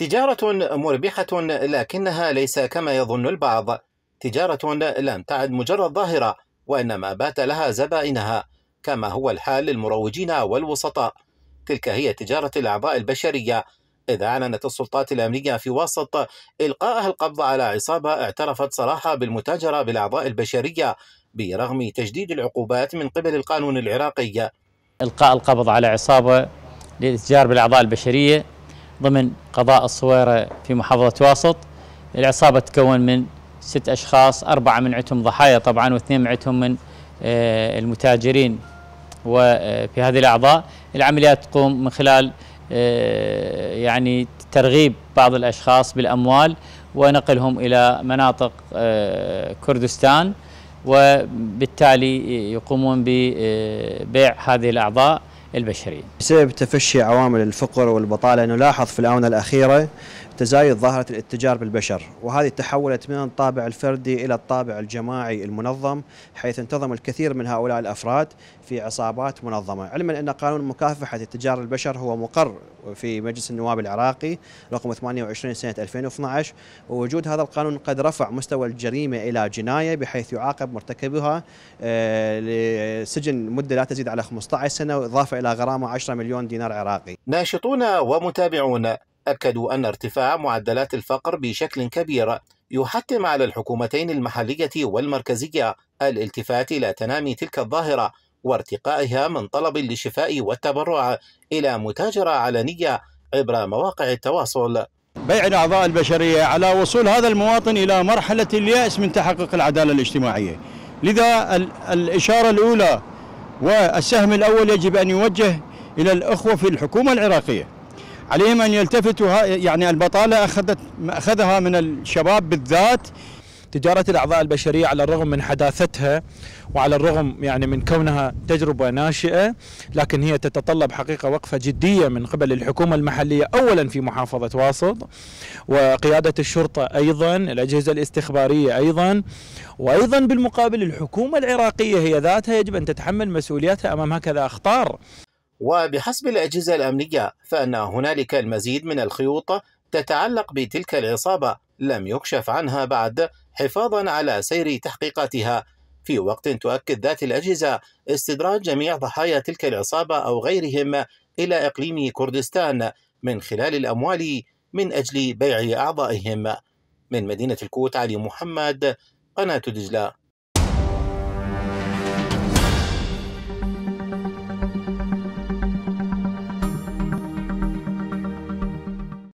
تجارة مربحة لكنها ليس كما يظن البعض تجارة لم تعد مجرد ظاهرة وإنما بات لها زبائنها كما هو الحال للمروجين والوسطاء تلك هي تجارة الأعضاء البشرية إذ أعلنت السلطات الأمنية في وسط إلقائها القبض على عصابة اعترفت صراحة بالمتاجرة بالأعضاء البشرية برغم تجديد العقوبات من قبل القانون العراقي إلقاء القبض على عصابة للاتجار بالأعضاء البشرية ضمن قضاء الصويرة في محافظة واسط العصابة تكون من ست أشخاص أربعة من عندهم ضحايا طبعا واثنين من عندهم من آه، المتاجرين وفي آه، هذه الأعضاء العمليات تقوم من خلال آه، يعني ترغيب بعض الأشخاص بالأموال ونقلهم إلى مناطق كردستان وبالتالي يقومون ببيع هذه الأعضاء البشريه. بسبب تفشي عوامل الفقر والبطاله نلاحظ في الاونه الاخيره تزايد ظاهرة الاتجار بالبشر وهذه تحولت من الطابع الفردي إلى الطابع الجماعي المنظم حيث انتظم الكثير من هؤلاء الأفراد في عصابات منظمة علما أن قانون مكافحة التجار البشر هو مقر في مجلس النواب العراقي رقم 28 سنة 2012 ووجود هذا القانون قد رفع مستوى الجريمة إلى جناية بحيث يعاقب مرتكبها آه، لسجن مدة لا تزيد على 15 سنة إضافة إلى غرامة 10 مليون دينار عراقي ناشطون ومتابعون أكدوا أن ارتفاع معدلات الفقر بشكل كبير يحتم على الحكومتين المحلية والمركزية الالتفات إلى تنامي تلك الظاهرة وارتقائها من طلب للشفاء والتبرع إلى متاجرة علنية عبر مواقع التواصل بيع الأعضاء البشرية على وصول هذا المواطن إلى مرحلة اليأس من تحقق العدالة الاجتماعية لذا الإشارة الأولى والسهم الأول يجب أن يوجه إلى الأخوة في الحكومة العراقية عليهم أن يلتفتوا يعني البطالة أخذت أخذها من الشباب بالذات تجارة الأعضاء البشرية على الرغم من حداثتها وعلى الرغم يعني من كونها تجربة ناشئة لكن هي تتطلب حقيقة وقفة جدية من قبل الحكومة المحلية أولا في محافظة واسط وقيادة الشرطة أيضا الأجهزة الاستخبارية أيضا وأيضا بالمقابل الحكومة العراقية هي ذاتها يجب أن تتحمل مسؤولياتها أمام هكذا أخطار وبحسب الأجهزة الأمنية فأن هنالك المزيد من الخيوط تتعلق بتلك العصابة لم يكشف عنها بعد حفاظا على سير تحقيقاتها في وقت تؤكد ذات الأجهزة استدراج جميع ضحايا تلك العصابة أو غيرهم إلى إقليم كردستان من خلال الأموال من أجل بيع أعضائهم من مدينة الكوت علي محمد قناة دجلة